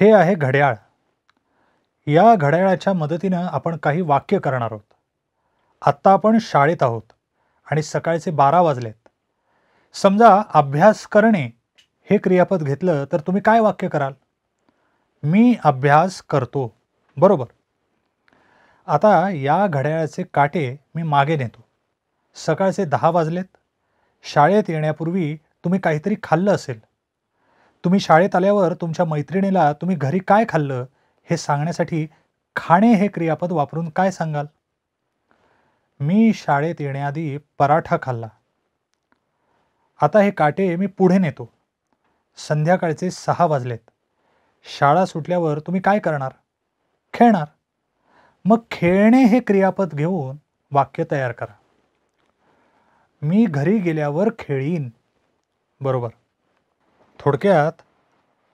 हे आहे घड्याळ या घड्याळाच्या मदतीनं आपण काही वाक्य करणार आहोत आत्ता आपण शाळेत आहोत आणि सकाळचे बारा वाजलेत समजा अभ्यास करणे हे क्रियापद घेतलं तर तुम्ही काय वाक्य कराल मी अभ्यास करतो बरोबर आता या घड्याळाचे काटे मी मागे नेतो सकाळचे दहा वाजलेत शाळेत येण्यापूर्वी तुम्ही काहीतरी खाल्लं असेल तुम्ही शाळेत आल्यावर तुमच्या मैत्रिणीला तुम्ही घरी काय खाल्लं हे सांगण्यासाठी खाणे हे क्रियापद वापरून काय सांगाल मी शाळेत येण्याआधी पराठा खाल्ला आता हे काटे मी पुढे नेतो संध्याकाळचे सहा वाजलेत शाळा सुटल्यावर तुम्ही काय करणार खेळणार मग खेळणे हे क्रियापद घेऊन वाक्य तयार करा मी घरी गेल्यावर खेळीन बरोबर थोडक्यात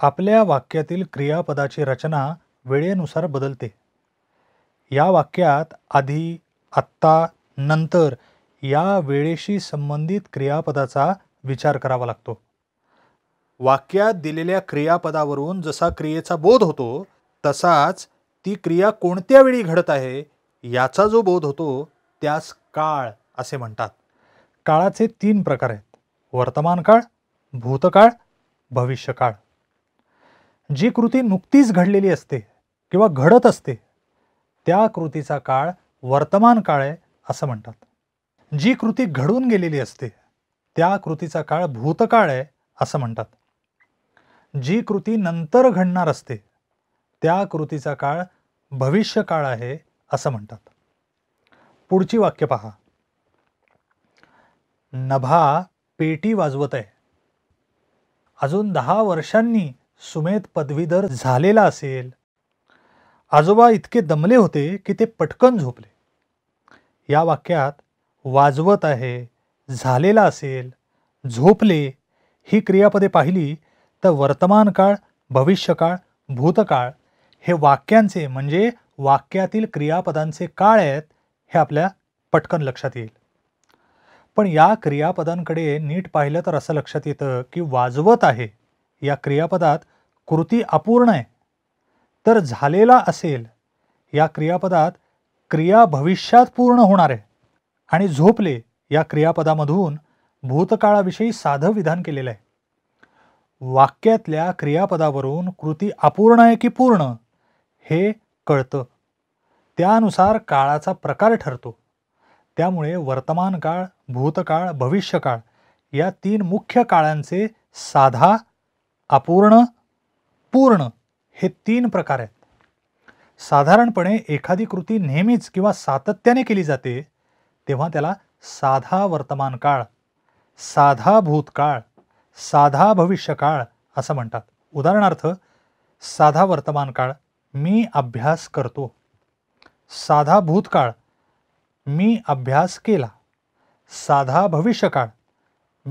आपल्या वाक्यातील क्रियापदाची रचना वेळेनुसार बदलते या वाक्यात आधी आत्ता नंतर या वेळेशी संबंधित क्रियापदाचा विचार करावा लागतो वाक्यात दिलेल्या क्रियापदावरून जसा क्रियेचा बोध होतो तसाच ती क्रिया कोणत्या वेळी घडत आहे याचा जो बोध होतो त्यास काळ असे म्हणतात काळाचे तीन प्रकार आहेत वर्तमान काळ भूतकाळ भविष्यकाळ जी कृती नुकतीच घडलेली असते किंवा घडत असते त्या कृतीचा काळ वर्तमान काळ आहे असं म्हणतात जी कृती घडून गेलेली असते त्या कृतीचा काळ भूतकाळ आहे असं म्हणतात जी कृती नंतर घडणार असते त्या कृतीचा काळ भविष्यकाळ आहे असं म्हणतात पुढची वाक्य पहा नभा पेटी वाजवत आहे अजून दहा वर्षांनी सुमेत पदवीधर झालेला असेल आजोबा इतके दमले होते की ते पटकन झोपले या वाक्यात वाजवत आहे झालेला असेल झोपले ही क्रियापदे पाहिली तर वर्तमान काळ भविष्यकाळ भूतकाळ हे वाक्यांचे म्हणजे वाक्यातील क्रियापदांचे काळ आहेत हे आपल्या पटकन लक्षात येईल पण या क्रियापदांकडे नीट पाहिलं तर असं लक्षात येतं की वाजवत आहे या क्रियापदात कृती अपूर्ण आहे तर झालेला असेल या क्रियापदात क्रिया भविष्यात पूर्ण होणार आहे आणि झोपले या क्रियापदामधून भूतकाळाविषयी साधं विधान केलेलं आहे वाक्यातल्या क्रियापदावरून कृती अपूर्ण आहे की पूर्ण हे कळतं त्यानुसार काळाचा प्रकार ठरतो त्यामुळे वर्तमान काळ भूतकाळ भविष्यकाळ या तीन मुख्य काळांचे साधा अपूर्ण पूर्ण हे तीन प्रकार आहेत साधारणपणे एखादी कृती नेहमीच किंवा सातत्याने केली जाते तेव्हा त्याला साधा वर्तमान काळ साधा भूतकाळ साधा भविष्यकाळ असं म्हणतात उदाहरणार्थ साधा वर्तमान काळ मी अभ्यास करतो साधा भूतकाळ मी अभ्यास केला साधा भविष्यकाळ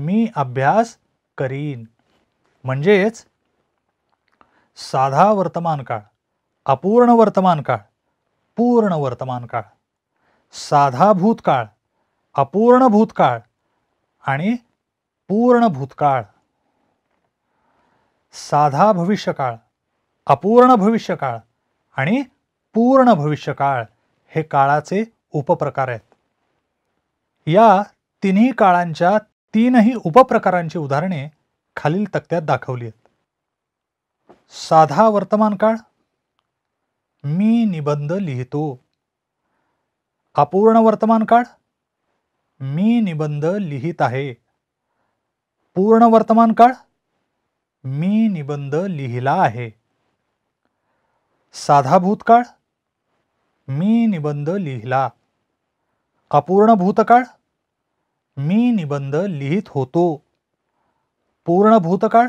मी अभ्यास करीन म्हणजेच साधा वर्तमान काळ अपूर्ण वर्तमान काळ पूर्ण वर्तमान काळ साधा भूतकाळ अपूर्ण भूतकाळ आणि पूर्ण भूतकाळ साधा भविष्यकाळ अपूर्ण भविष्यकाळ आणि पूर्ण भविष्यकाळ हे काळाचे उपप्रकार आहेत या तिन्ही काळांच्या तीनही उपप्रकारांची उदाहरणे खालील तक्त्यात दाखवली आहेत साधा वर्तमान काळ मी निबंध लिहितो अपूर्ण वर्तमान काळ मी निबंध लिहित आहे पूर्ण वर्तमान काळ मी निबंध लिहिला आहे साधा भूतकाळ मी निबंध लिहिला अपूर्ण भूतकाळ मी निबंध लिहित होतो पूर्ण भूतकाळ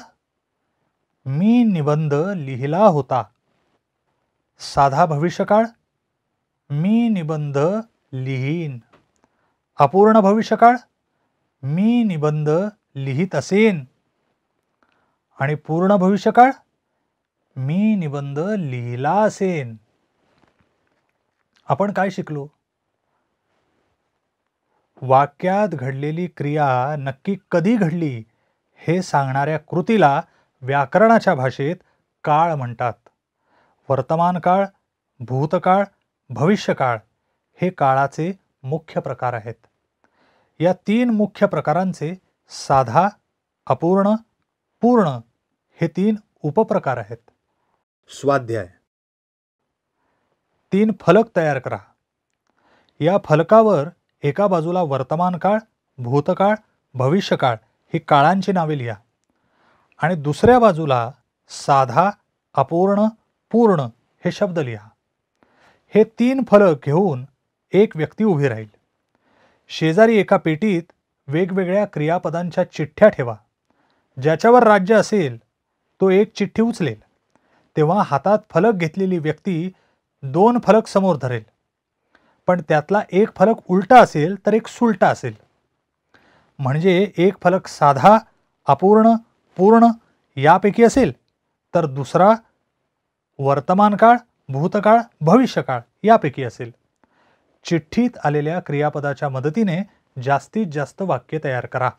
मी निबंध लिहिला होता साधा भविष्यकाळ मी निबंध लिहीन अपूर्ण भविष्यकाळ मी निबंध लिहित असेन आणि पूर्ण भविष्यकाळ मी निबंध लिहिला असेन आपण काय शिकलो वाक्यात घडलेली क्रिया नक्की कधी घडली हे सांगणाऱ्या कृतीला व्याकरणाच्या भाषेत काळ म्हणतात वर्तमान काळ भूतकाळ भविष्यकाळ हे काळाचे मुख्य प्रकार आहेत या तीन मुख्य प्रकारांचे साधा अपूर्ण पूर्ण हे तीन उपप्रकार आहेत स्वाध्याय तीन फलक तयार करा या फलकावर एका बाजूला वर्तमान काळ भूतकाळ भविष्यकाळ ही काळांची नावे लिहा आणि दुसऱ्या बाजूला साधा अपूर्ण पूर्ण हे शब्द लिहा हे तीन फलक घेऊन एक व्यक्ती उभी राहील शेजारी एका पेटीत वेगवेगळ्या क्रियापदांच्या चिठ्ठ्या ठेवा ज्याच्यावर राज्य असेल तो एक चिठ्ठी उचलेल तेव्हा हातात फलक घेतलेली व्यक्ती दोन फलक समोर धरेल पण त्यातला एक फलक उलटा असेल तर एक सुलटा असेल म्हणजे एक फलक साधा अपूर्ण पूर्ण यापैकी असेल तर दुसरा वर्तमानकाळ भूतकाळ भविष्यकाळ यापैकी असेल चिठ्ठीत आलेल्या क्रियापदाच्या मदतीने जास्तीत जास्त वाक्य तयार करा